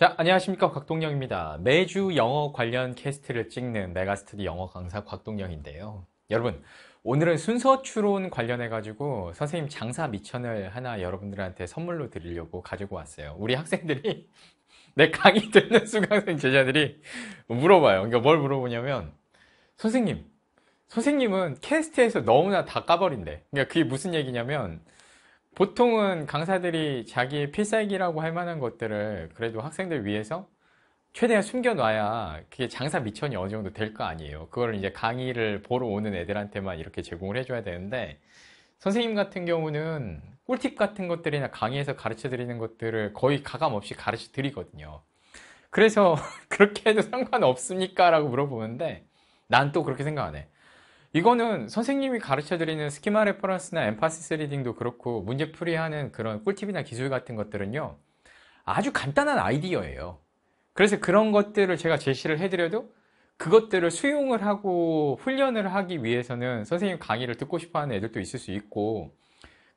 자, 안녕하십니까. 곽동영입니다. 매주 영어 관련 캐스트를 찍는 메가스터디 영어 강사 곽동영인데요. 여러분, 오늘은 순서 추론 관련해가지고 선생님 장사 미천을 하나 여러분들한테 선물로 드리려고 가지고 왔어요. 우리 학생들이 내 강의 듣는 수강생 제자들이 물어봐요. 그러니까 뭘 물어보냐면, 선생님, 선생님은 캐스트에서 너무나 다 까버린대. 그러니까 그게 무슨 얘기냐면, 보통은 강사들이 자기의 필살기라고 할 만한 것들을 그래도 학생들 위해서 최대한 숨겨놔야 그게 장사 미천이 어느 정도 될 거 아니에요. 그걸 이제 강의를 보러 오는 애들한테만 이렇게 제공을 해줘야 되는데 선생님 같은 경우는 꿀팁 같은 것들이나 강의에서 가르쳐 드리는 것들을 거의 가감 없이 가르쳐 드리거든요. 그래서 그렇게 해도 상관없습니까? 라고 물어보는데 난 또 그렇게 생각 안 해. 이거는 선생님이 가르쳐 드리는 스키마 레퍼런스나 엠파시스 리딩도 그렇고 문제 풀이하는 그런 꿀팁이나 기술 같은 것들은요 아주 간단한 아이디어예요 그래서 그런 것들을 제가 제시를 해드려도 그것들을 수용을 하고 훈련을 하기 위해서는 선생님 강의를 듣고 싶어하는 애들도 있을 수 있고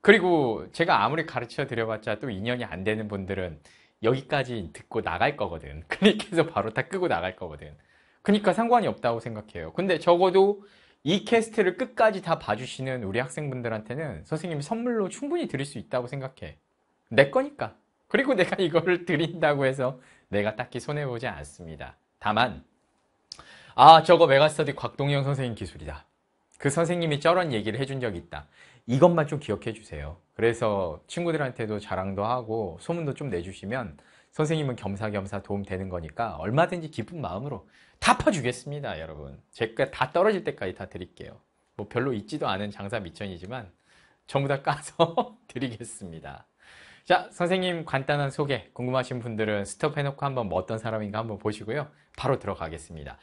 그리고 제가 아무리 가르쳐 드려봤자 또 인연이 안 되는 분들은 여기까지 듣고 나갈 거거든 클릭해서 바로 다 끄고 나갈 거거든 그러니까 상관이 없다고 생각해요 근데 적어도 이 캐스트를 끝까지 다 봐주시는 우리 학생분들한테는 선생님이 선물로 충분히 드릴 수 있다고 생각해. 내 거니까. 그리고 내가 이거를 드린다고 해서 내가 딱히 손해보지 않습니다. 다만, 아, 저거 메가스터디 곽동영 선생님 기술이다. 그 선생님이 저런 얘기를 해준 적이 있다. 이것만 좀 기억해 주세요. 그래서 친구들한테도 자랑도 하고 소문도 좀 내주시면 선생님은 겸사겸사 도움 되는 거니까 얼마든지 기쁜 마음으로 다 퍼주겠습니다 여러분 제가 다 떨어질 때까지 다 드릴게요 뭐 별로 있지도 않은 장사 미천이지만 전부 다 까서 드리겠습니다 자 선생님 간단한 소개 궁금하신 분들은 스톱해놓고 한번 뭐 어떤 사람인가 한번 보시고요 바로 들어가겠습니다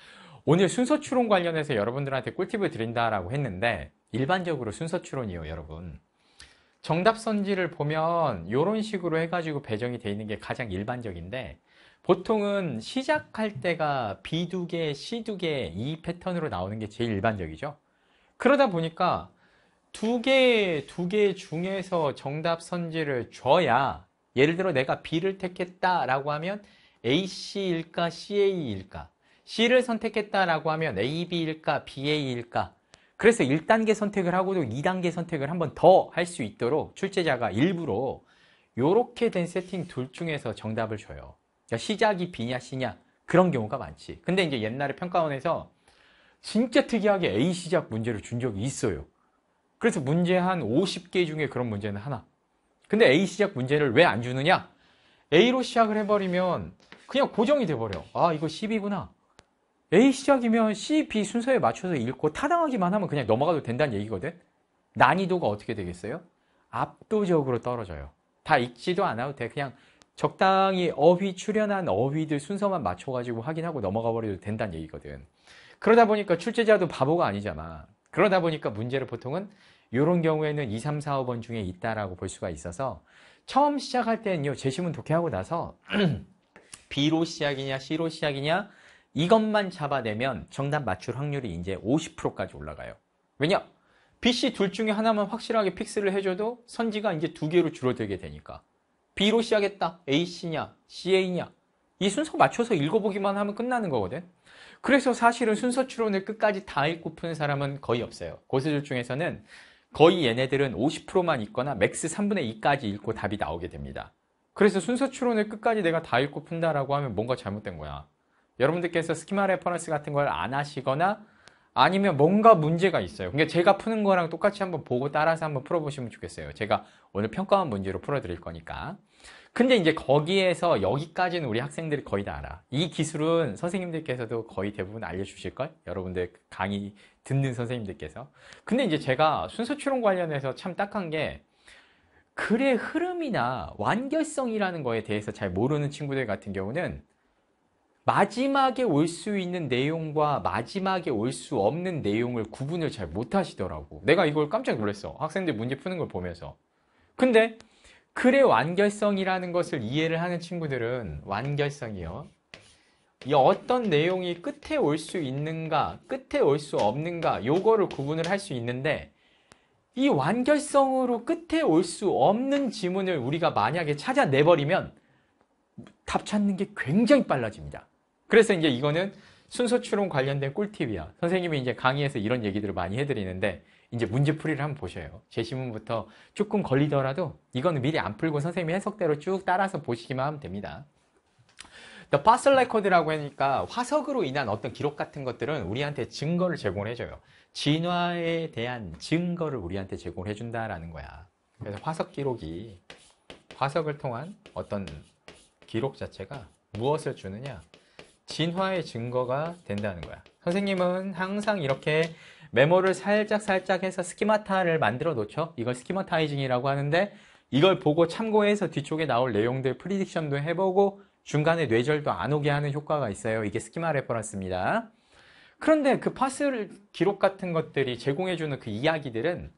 오늘 순서 추론 관련해서 여러분들한테 꿀팁을 드린다라고 했는데 일반적으로 순서 추론이요 여러분 정답 선지를 보면 이런 식으로 해가지고 배정이 돼 있는 게 가장 일반적인데 보통은 시작할 때가 B 두 개, C 두 개, 이 패턴으로 나오는 게 제일 일반적이죠. 그러다 보니까 두 개, 두 개 중에서 정답 선지를 줘야 예를 들어 내가 B를 택했다라고 하면 AC일까, CA일까? C를 선택했다라고 하면 AB일까, BA일까? 그래서 1단계 선택을 하고도 2단계 선택을 한 번 더 할 수 있도록 출제자가 일부러 이렇게 된 세팅 둘 중에서 정답을 줘요. 그러니까 시작이 B냐 C냐 그런 경우가 많지. 근데 이제 옛날에 평가원에서 진짜 특이하게 A 시작 문제를 준 적이 있어요. 그래서 문제 한 50개 중에 그런 문제는 하나. 근데 A 시작 문제를 왜 안 주느냐? A로 시작을 해버리면 그냥 고정이 돼버려. 아 이거 1 0이구나 A 시작이면 C, B 순서에 맞춰서 읽고 타당하기만 하면 그냥 넘어가도 된다는 얘기거든. 난이도가 어떻게 되겠어요? 압도적으로 떨어져요. 다 읽지도 않아도 돼. 그냥 적당히 어휘 출연한 어휘들 순서만 맞춰가지고 확인하고 넘어가 버려도 된다는 얘기거든 그러다 보니까 출제자도 바보가 아니잖아 그러다 보니까 문제를 보통은 이런 경우에는 2, 3, 4, 5번 중에 있다라고 볼 수가 있어서 처음 시작할 때는요 제시문 독해하고 나서 B로 시작이냐 C로 시작이냐 이것만 잡아내면 정답 맞출 확률이 이제 50%까지 올라가요 왜냐? B, C 둘 중에 하나만 확실하게 픽스를 해줘도 선지가 이제 두 개로 줄어들게 되니까 B로 시작했다. AC냐, CA냐. 이 순서 맞춰서 읽어보기만 하면 끝나는 거거든. 그래서 사실은 순서 추론을 끝까지 다 읽고 푸는 사람은 거의 없어요. 고수들 중에서는 거의 얘네들은 50%만 읽거나 맥스 3분의 2까지 읽고 답이 나오게 됩니다. 그래서 순서 추론을 끝까지 내가 다 읽고 푼다라고 하면 뭔가 잘못된 거야. 여러분들께서 스키마 레퍼런스 같은 걸 안 하시거나 아니면 뭔가 문제가 있어요. 그러니까 제가 푸는 거랑 똑같이 한번 보고 따라서 한번 풀어보시면 좋겠어요. 제가 오늘 평가원 문제로 풀어드릴 거니까. 근데 이제 거기에서 여기까지는 우리 학생들이 거의 다 알아. 이 기술은 선생님들께서도 거의 대부분 알려주실걸? 여러분들 강의 듣는 선생님들께서. 근데 이제 제가 순서 추론 관련해서 참 딱한 게 글의 흐름이나 완결성이라는 거에 대해서 잘 모르는 친구들 같은 경우는 마지막에 올 수 있는 내용과 마지막에 올 수 없는 내용을 구분을 잘 못하시더라고. 내가 이걸 깜짝 놀랐어. 학생들 문제 푸는 걸 보면서. 근데 글의 완결성이라는 것을 이해를 하는 친구들은 완결성이요. 이 어떤 내용이 끝에 올 수 있는가, 끝에 올 수 없는가, 요거를 구분을 할 수 있는데, 이 완결성으로 끝에 올 수 없는 지문을 우리가 만약에 찾아내버리면 답 찾는 게 굉장히 빨라집니다. 그래서 이제 이거는 순서 추론 관련된 꿀팁이야. 선생님이 이제 강의에서 이런 얘기들을 많이 해드리는데 이제 문제풀이를 한번 보셔요. 제시문부터 조금 걸리더라도 이거는 미리 안 풀고 선생님이 해석대로 쭉 따라서 보시기만 하면 됩니다. The fossil record라고 하니까 화석으로 인한 어떤 기록 같은 것들은 우리한테 증거를 제공해줘요. 진화에 대한 증거를 우리한테 제공해준다라는 거야. 그래서 화석 기록이 화석을 통한 어떤 기록 자체가 무엇을 주느냐 진화의 증거가 된다는 거야 선생님은 항상 이렇게 메모를 살짝살짝 해서 스키마타를 만들어 놓죠 이걸 스키마타이징이라고 하는데 이걸 보고 참고해서 뒤쪽에 나올 내용들 프리딕션도 해보고 중간에 뇌절도 안 오게 하는 효과가 있어요 이게 스키마 레퍼런스입니다 그런데 그 파스 기록 같은 것들이 제공해주는 그 이야기들은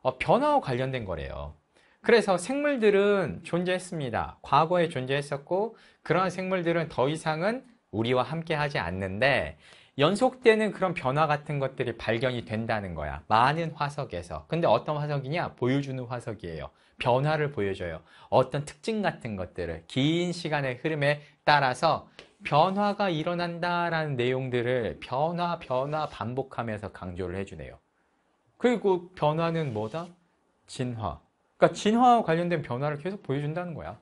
어, 변화와 관련된 거래요 그래서 생물들은 존재했습니다. 과거에 존재했었고 그러한 생물들은 더 이상은 우리와 함께 하지 않는데 연속되는 그런 변화 같은 것들이 발견이 된다는 거야. 많은 화석에서. 근데 어떤 화석이냐? 보여주는 화석이에요. 변화를 보여줘요. 어떤 특징 같은 것들을 긴 시간의 흐름에 따라서 변화가 일어난다라는 내용들을 변화, 변화 반복하면서 강조를 해주네요. 그리고 변화는 뭐다? 진화. 그러니까 진화와 관련된 변화를 계속 보여준다는 거야.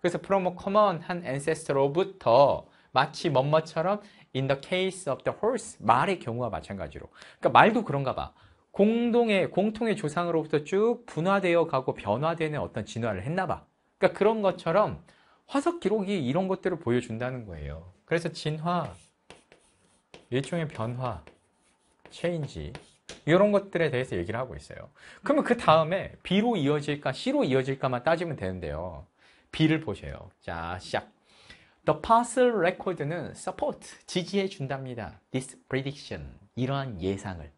그래서 from a common 한 ancestor로부터 마치 뭐뭐처럼 in the case of the horse 말의 경우와 마찬가지로 그러니까 말도 그런가 봐. 공동의 공통의 조상으로부터 쭉 분화되어 가고 변화되는 어떤 진화를 했나 봐. 그러니까 그런 것처럼 화석 기록이 이런 것들을 보여준다는 거예요. 그래서 진화 일종의 변화, 체인지 이런 것들에 대해서 얘기를 하고 있어요. 그러면 그 다음에 B로 이어질까 C로 이어질까만 따지면 되는데요. B를 보세요. 자, 시작. The parcel record는 support, 지지해 준답니다. This prediction, 이러한 예상을.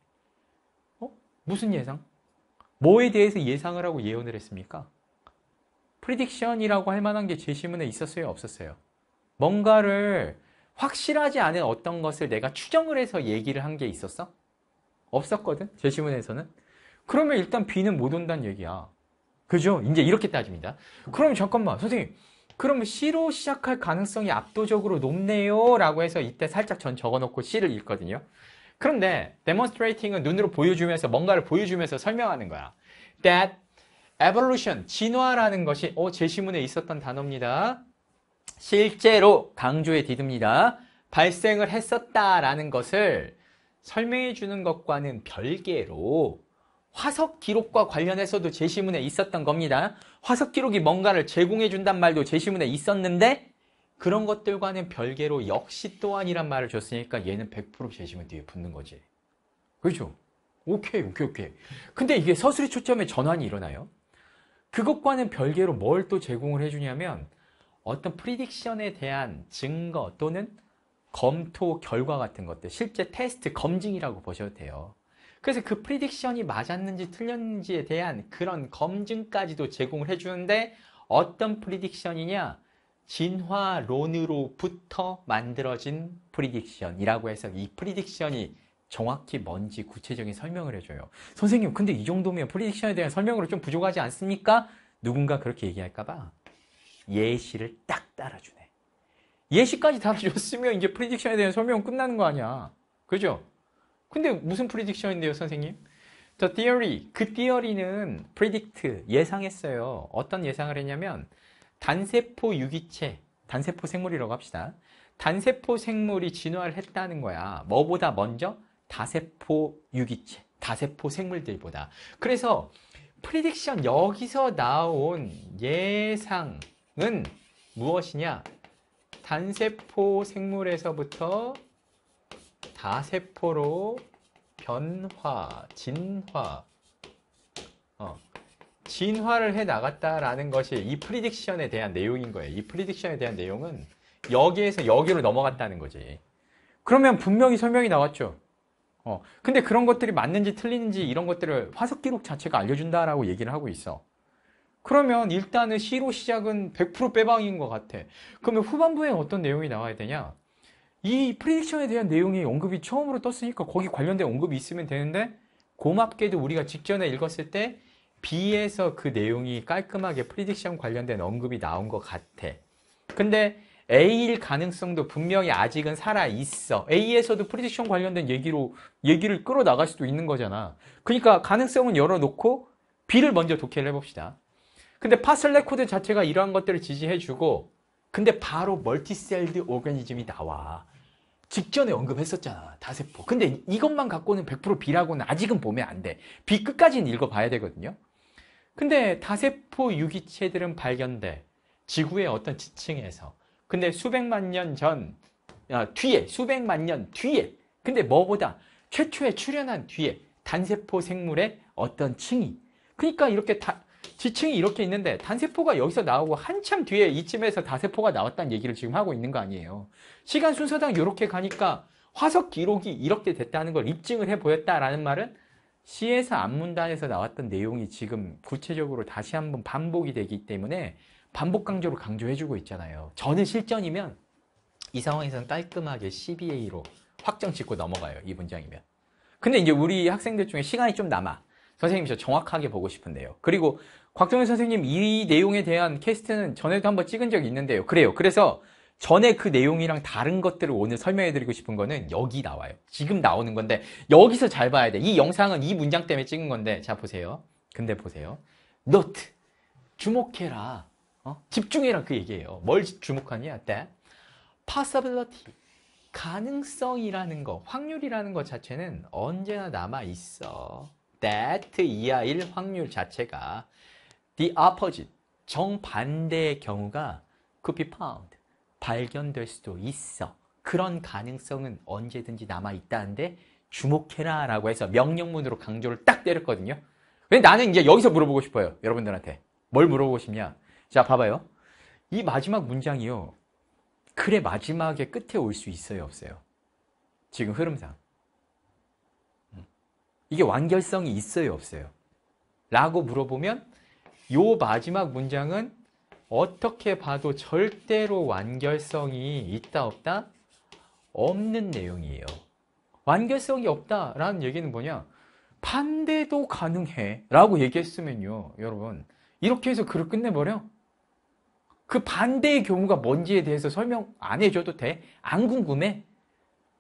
어? 무슨 예상? 뭐에 대해서 예상을 하고 예언을 했습니까? prediction이라고 할 만한 게 제시문에 있었어요? 없었어요? 뭔가를 확실하지 않은 어떤 것을 내가 추정을 해서 얘기를 한 게 있었어? 없었거든. 제시문에서는. 그러면 일단 B는 못 온다는 얘기야. 그죠? 이제 이렇게 따집니다. 그럼 잠깐만, 선생님. 그럼 C로 시작할 가능성이 압도적으로 높네요. 라고 해서 이때 살짝 전 적어놓고 C를 읽거든요. 그런데 demonstrating은 눈으로 보여주면서 뭔가를 보여주면서 설명하는 거야. That evolution, 진화라는 것이 어, 제시문에 있었던 단어입니다. 실제로 강조에 디듭니다. 발생을 했었다라는 것을 설명해 주는 것과는 별개로 화석 기록과 관련해서도 제시문에 있었던 겁니다. 화석 기록이 뭔가를 제공해 준단 말도 제시문에 있었는데 그런 것들과는 별개로 역시 또한이란 말을 줬으니까 얘는 100% 제시문 뒤에 붙는 거지. 그렇죠? 오케이, 오케이, 오케이. 근데 이게 서술의초점에 전환이 일어나요. 그것과는 별개로 뭘 또 제공을 해주냐면 어떤 프리딕션에 대한 증거 또는 검토 결과 같은 것들, 실제 테스트 검증이라고 보셔도 돼요. 그래서 그 프리딕션이 맞았는지 틀렸는지에 대한 그런 검증까지도 제공을 해주는데 어떤 프리딕션이냐? 진화론으로부터 만들어진 프리딕션이라고 해서 이 프리딕션이 정확히 뭔지 구체적인 설명을 해줘요. 선생님, 근데 이 정도면 프리딕션에 대한 설명으로 좀 부족하지 않습니까? 누군가 그렇게 얘기할까봐 예시를 딱 따라주네. 예시까지 달아줬으면 이제 프리딕션에 대한 설명 은 끝나는 거 아니야. 그죠? 근데 무슨 프리딕션인데요, 선생님? The theory, 그 theory는 predict, 예상했어요. 어떤 예상을 했냐면 단세포 유기체, 단세포 생물이라고 합시다. 단세포 생물이 진화를 했다는 거야. 뭐보다 먼저? 다세포 유기체, 다세포 생물들보다. 그래서 프리딕션 여기서 나온 예상은 무엇이냐? 단세포 생물에서부터 다세포로 변화, 진화, 어, 진화를 해 나갔다라는 것이 이 프리딕션에 대한 내용인 거예요. 이 프리딕션에 대한 내용은 여기에서 여기로 넘어갔다는 거지. 그러면 분명히 설명이 나왔죠. 어, 근데 그런 것들이 맞는지 틀리는지 이런 것들을 화석 기록 자체가 알려준다라고 얘기를 하고 있어. 그러면 일단은 C로 시작은 100% 빼방인 것 같아. 그러면 후반부에 어떤 내용이 나와야 되냐? 이 프리딕션에 대한 내용이 언급이 처음으로 떴으니까 거기 관련된 언급이 있으면 되는데 고맙게도 우리가 직전에 읽었을 때 B에서 그 내용이 깔끔하게 프리딕션 관련된 언급이 나온 것 같아. 근데 A일 가능성도 분명히 아직은 살아있어. A에서도 프리딕션 관련된 얘기로 얘기를 끌어나갈 수도 있는 거잖아. 그러니까 가능성은 열어놓고 B를 먼저 독해를 해봅시다. 근데 파슬레 코드 자체가 이러한 것들을 지지해주고 근데 바로 멀티셀드 오가니즘이 나와. 직전에 언급했었잖아. 다세포. 근데 이것만 갖고는 100% B라고는 아직은 보면 안 돼. B 끝까지는 읽어봐야 되거든요. 근데 다세포 유기체들은 발견돼. 지구의 어떤 지층에서. 근데 수백만 년 전, 아, 뒤에, 수백만 년 뒤에. 근데 뭐보다 최초에 출현한 뒤에 단세포 생물의 어떤 층이. 그러니까 이렇게 다, 지층이 이렇게 있는데 단세포가 여기서 나오고 한참 뒤에 이쯤에서 다세포가 나왔다는 얘기를 지금 하고 있는 거 아니에요. 시간 순서당 이렇게 가니까 화석 기록이 이렇게 됐다는 걸 입증을 해 보였다라는 말은 시에서 안문단에서 나왔던 내용이 지금 구체적으로 다시 한번 반복이 되기 때문에 반복 강조로 강조해주고 있잖아요. 저는 실전이면 이 상황에서는 깔끔하게 12A로 확정 짓고 넘어가요. 이 문장이면. 근데 이제 우리 학생들 중에 시간이 좀 남아. 선생님 저 정확하게 보고 싶은데요. 그리고 곽정현 선생님 이 내용에 대한 캐스트는 전에도 한번 찍은 적이 있는데요. 그래요. 그래서 전에 그 내용이랑 다른 것들을 오늘 설명해드리고 싶은 거는 여기 나와요. 지금 나오는 건데 여기서 잘 봐야 돼. 이 영상은 이 문장 때문에 찍은 건데 자 보세요. 근데 보세요. 노트 주목해라. 어? 집중해라 그 얘기예요. 뭘 주목하냐? t 네. possibility 가능성이라는 거, 확률이라는 것 자체는 언제나 남아 있어. that 이하일 확률 자체가 the opposite, 정반대의 경우가 could be found, 발견될 수도 있어. 그런 가능성은 언제든지 남아있다는데 주목해라 라고 해서 명령문으로 강조를 딱 때렸거든요. 근데 나는 이제 여기서 물어보고 싶어요. 여러분들한테. 뭘 물어보고 싶냐. 자, 봐봐요. 이 마지막 문장이요. 글의 마지막에 끝에 올 수 있어요, 없어요? 지금 흐름상. 이게 완결성이 있어요, 없어요? 라고 물어보면 요 마지막 문장은 어떻게 봐도 절대로 완결성이 있다 없다 없는 내용이에요. 완결성이 없다라는 얘기는 뭐냐? 반대도 가능해 라고 얘기했으면요 여러분 이렇게 해서 글을 끝내버려 그 반대의 경우가 뭔지에 대해서 설명 안 해줘도 돼? 안 궁금해?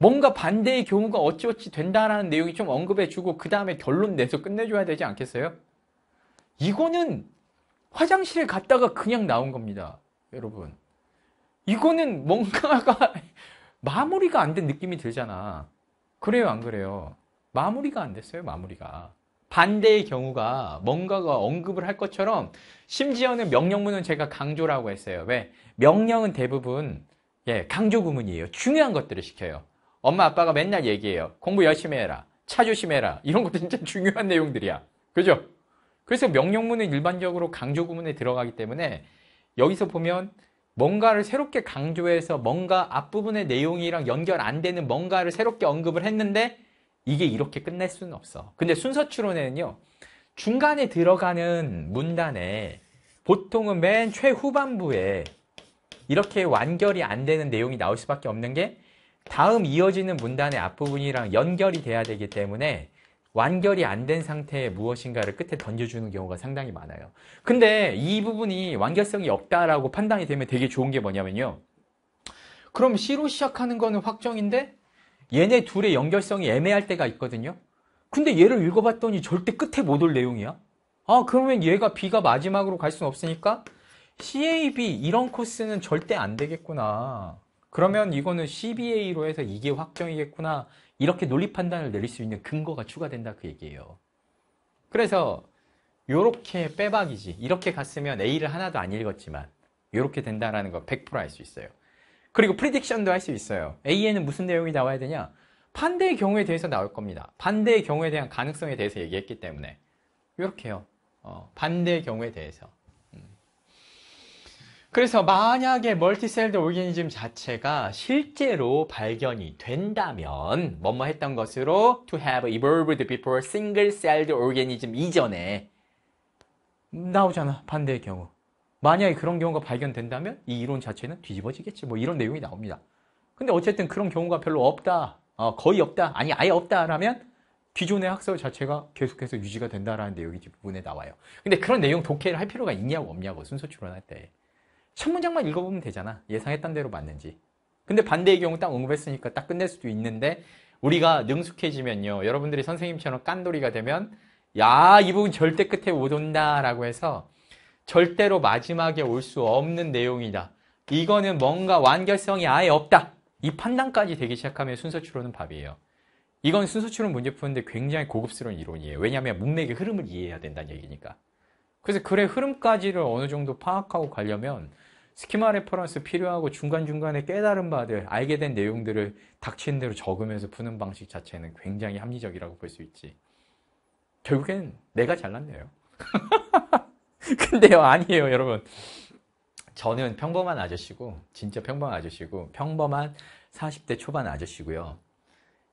뭔가 반대의 경우가 어찌어찌 된다라는 내용이 좀 언급해주고 그 다음에 결론 내서 끝내줘야 되지 않겠어요? 이거는 화장실에 갔다가 그냥 나온 겁니다. 여러분. 이거는 뭔가가 마무리가 안 된 느낌이 들잖아. 그래요, 안 그래요? 마무리가 안 됐어요, 마무리가. 반대의 경우가 뭔가가 언급을 할 것처럼 심지어는 명령문은 제가 강조라고 했어요. 왜? 명령은 대부분 예, 강조 구문이에요. 중요한 것들을 시켜요. 엄마 아빠가 맨날 얘기해요. 공부 열심히 해라. 차 조심해라. 이런 것도 진짜 중요한 내용들이야. 그죠? 그래서 명령문은 일반적으로 강조 구문에 들어가기 때문에 여기서 보면 뭔가를 새롭게 강조해서 뭔가 앞부분의 내용이랑 연결 안 되는 뭔가를 새롭게 언급을 했는데 이게 이렇게 끝낼 수는 없어. 근데 순서 추론에는요. 중간에 들어가는 문단에 보통은 맨 최후반부에 이렇게 완결이 안 되는 내용이 나올 수밖에 없는 게 다음 이어지는 문단의 앞부분이랑 연결이 돼야 되기 때문에 완결이 안 된상태에 무엇인가를 끝에 던져주는 경우가 상당히 많아요. 근데 이 부분이 완결성이 없다라고 판단이 되면 되게 좋은 게 뭐냐면요. 그럼 C로 시작하는 거는 확정인데 얘네 둘의 연결성이 애매할 때가 있거든요. 근데 얘를 읽어봤더니 절대 끝에 못 올 내용이야. 아 그러면 얘가 B가 마지막으로 갈 수는 없으니까 CAB 이런 코스는 절대 안 되겠구나. 그러면 이거는 CBA로 해서 이게 확정이겠구나 이렇게 논리 판단을 내릴 수 있는 근거가 추가된다 그 얘기예요. 그래서 이렇게 빼박이지 이렇게 갔으면 A를 하나도 안 읽었지만 이렇게 된다라는 걸 100%알 수 있어요. 그리고 프리딕션도 할 수 있어요. A에는 무슨 내용이 나와야 되냐? 반대의 경우에 대해서 나올 겁니다. 반대의 경우에 대한 가능성에 대해서 얘기했기 때문에 이렇게요. 어, 반대의 경우에 대해서. 그래서 만약에 멀티셀드 오르게니즘 자체가 실제로 발견이 된다면 뭐뭐 했던 것으로 to have evolved before single-celled organism 이전에 나오잖아 반대의 경우 만약에 그런 경우가 발견된다면 이 이론 자체는 뒤집어지겠지 뭐 이런 내용이 나옵니다 근데 어쨌든 그런 경우가 별로 없다 어, 거의 없다 아니 아예 없다라면 기존의 학설 자체가 계속해서 유지가 된다라는 내용이 뒷부분에 나와요 근데 그런 내용 독해를 할 필요가 있냐고 없냐고 순서 출원할때 첫 문장만 읽어보면 되잖아. 예상했던 대로 맞는지. 근데 반대의 경우 딱 언급했으니까 딱 끝낼 수도 있는데 우리가 능숙해지면요. 여러분들이 선생님처럼 깐돌이가 되면 야, 이 부분 절대 끝에 못 온다라고 해서 절대로 마지막에 올 수 없는 내용이다. 이거는 뭔가 완결성이 아예 없다. 이 판단까지 되기 시작하면 순서 추론은 밥이에요. 이건 순서 추론 문제 푸는데 굉장히 고급스러운 이론이에요. 왜냐하면 문맥의 흐름을 이해해야 된다는 얘기니까. 그래서 글의 흐름까지를 어느 정도 파악하고 가려면 스키마 레퍼런스 필요하고 중간중간에 깨달은 바들, 알게 된 내용들을 닥친 대로 적으면서 푸는 방식 자체는 굉장히 합리적이라고 볼 수 있지. 결국엔 내가 잘났네요. 근데요, 아니에요, 여러분. 저는 평범한 아저씨고, 진짜 평범한 아저씨고, 평범한 40대 초반 아저씨고요.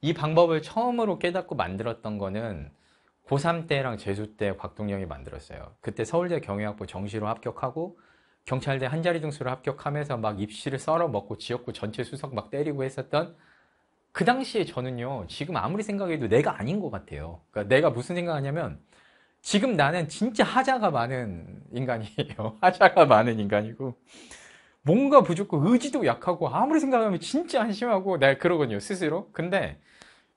이 방법을 처음으로 깨닫고 만들었던 거는 고3 때랑 재수 때 곽동영이 만들었어요. 그때 서울대 경영학부 정시로 합격하고 경찰대 한자리 등수를 합격하면서 막 입시를 썰어먹고 지역구 전체 수석 막 때리고 했었던 그 당시에 저는요 지금 아무리 생각해도 내가 아닌 것 같아요 그러니까 내가 무슨 생각하냐면 지금 나는 진짜 하자가 많은 인간이에요 하자가 많은 인간이고 뭔가 부족고 하 의지도 약하고 아무리 생각하면 진짜 한심하고 날 네, 그러거든요 스스로 근데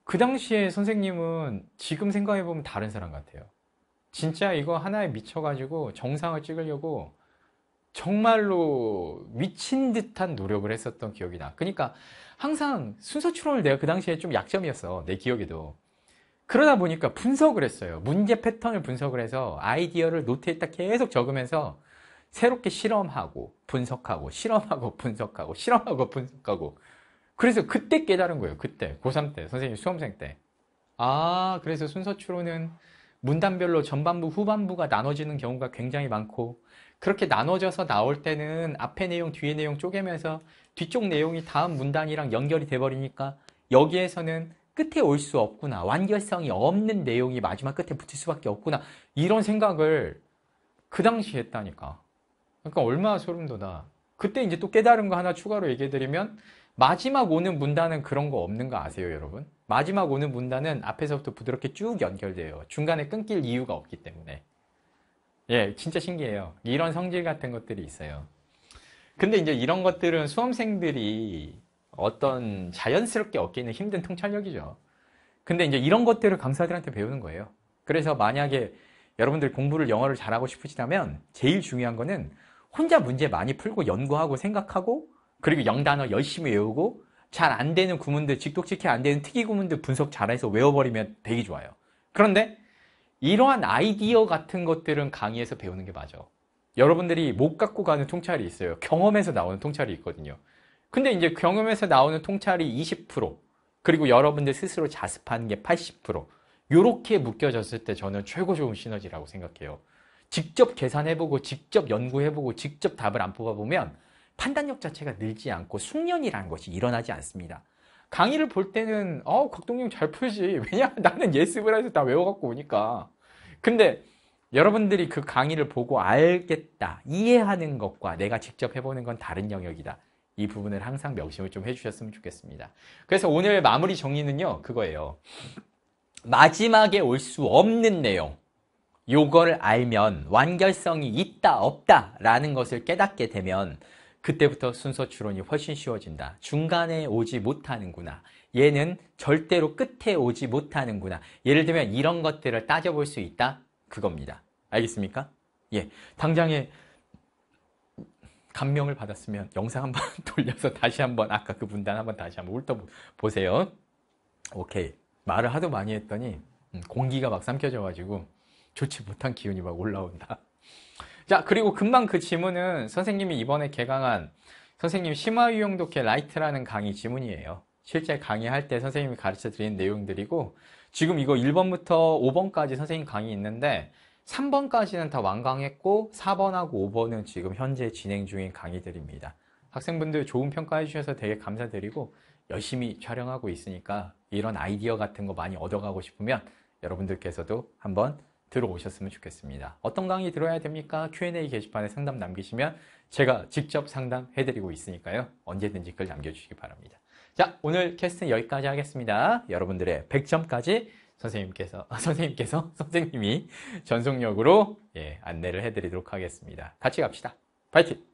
그 당시에 선생님은 지금 생각해보면 다른 사람 같아요 진짜 이거 하나에 미쳐가지고 정상을 찍으려고 정말로 미친 듯한 노력을 했었던 기억이 나. 그러니까 항상 순서 추론을 내가 그 당시에 좀 약점이었어. 내 기억에도. 그러다 보니까 분석을 했어요. 문제 패턴을 분석을 해서 아이디어를 노트에다 계속 적으면서 새롭게 실험하고 분석하고 실험하고 분석하고 실험하고 분석하고 그래서 그때 깨달은 거예요. 그때 고3 때 선생님 수험생 때. 아 그래서 순서 추론은 문단별로 전반부, 후반부가 나눠지는 경우가 굉장히 많고 그렇게 나눠져서 나올 때는 앞에 내용, 뒤에 내용 쪼개면서 뒤쪽 내용이 다음 문단이랑 연결이 돼버리니까 여기에서는 끝에 올 수 없구나. 완결성이 없는 내용이 마지막 끝에 붙일 수밖에 없구나. 이런 생각을 그 당시 했다니까. 그러니까 얼마나 소름 돋아. 그때 이제 또 깨달은 거 하나 추가로 얘기해드리면 마지막 오는 문단은 그런 거 없는 거 아세요, 여러분? 마지막 오는 문단은 앞에서부터 부드럽게 쭉 연결돼요. 중간에 끊길 이유가 없기 때문에. 예, 진짜 신기해요. 이런 성질 같은 것들이 있어요. 근데 이제 이런 것들은 수험생들이 어떤 자연스럽게 얻기는 힘든 통찰력이죠. 근데 이제 이런 것들을 강사들한테 배우는 거예요. 그래서 만약에 여러분들 공부를 영어를 잘하고 싶으시다면 제일 중요한 거는 혼자 문제 많이 풀고 연구하고 생각하고 그리고 영단어 열심히 외우고 잘 안 되는 구문들, 직독직해안 되는 특이 구문들 분석 잘해서 외워버리면 되게 좋아요. 그런데 이러한 아이디어 같은 것들은 강의에서 배우는 게 맞아. 여러분들이 못 갖고 가는 통찰이 있어요. 경험에서 나오는 통찰이 있거든요. 근데 이제 경험에서 나오는 통찰이 20% 그리고 여러분들 스스로 자습하는 게80%이렇게 묶여졌을 때 저는 최고 좋은 시너지라고 생각해요. 직접 계산해보고 직접 연구해보고 직접 답을 안 뽑아보면 판단력 자체가 늘지 않고 숙련이라는 것이 일어나지 않습니다. 강의를 볼 때는 어 곽동영 잘 풀지 왜냐 면 나는 예습을 해서 다 외워갖고 오니까 근데 여러분들이 그 강의를 보고 알겠다 이해하는 것과 내가 직접 해보는 건 다른 영역이다 이 부분을 항상 명심을 좀 해주셨으면 좋겠습니다 그래서 오늘 마무리 정리는요 그거예요 마지막에 올 수 없는 내용 요걸 알면 완결성이 있다 없다 라는 것을 깨닫게 되면 그때부터 순서 추론이 훨씬 쉬워진다. 중간에 오지 못하는구나. 얘는 절대로 끝에 오지 못하는구나. 예를 들면 이런 것들을 따져볼 수 있다. 그겁니다. 알겠습니까? 예. 당장에 감명을 받았으면 영상 한번 돌려서 다시 한번 아까 그문단 한번 다시 한번 훑어보세요. 오케이. 말을 하도 많이 했더니 음, 공기가 막 삼켜져가지고 좋지 못한 기운이 막 올라온다. 자, 그리고 금방 그 지문은 선생님이 이번에 개강한 선생님 심화유형독해 라이트라는 강의 지문이에요. 실제 강의할 때 선생님이 가르쳐 드린 내용들이고 지금 이거 1번부터 5번까지 선생님 강의 있는데 3번까지는 다 완강했고 4번하고 5번은 지금 현재 진행 중인 강의들입니다. 학생분들 좋은 평가해 주셔서 되게 감사드리고 열심히 촬영하고 있으니까 이런 아이디어 같은 거 많이 얻어가고 싶으면 여러분들께서도 한번 들어오셨으면 좋겠습니다. 어떤 강의 들어야 됩니까? Q&A 게시판에 상담 남기시면 제가 직접 상담해드리고 있으니까요. 언제든지 글 남겨주시기 바랍니다. 자, 오늘 캐스팅 여기까지 하겠습니다. 여러분들의 100점까지 선생님께서, 선생님께서, 선생님이 전속력으로 예, 안내를 해드리도록 하겠습니다. 같이 갑시다. 파이팅!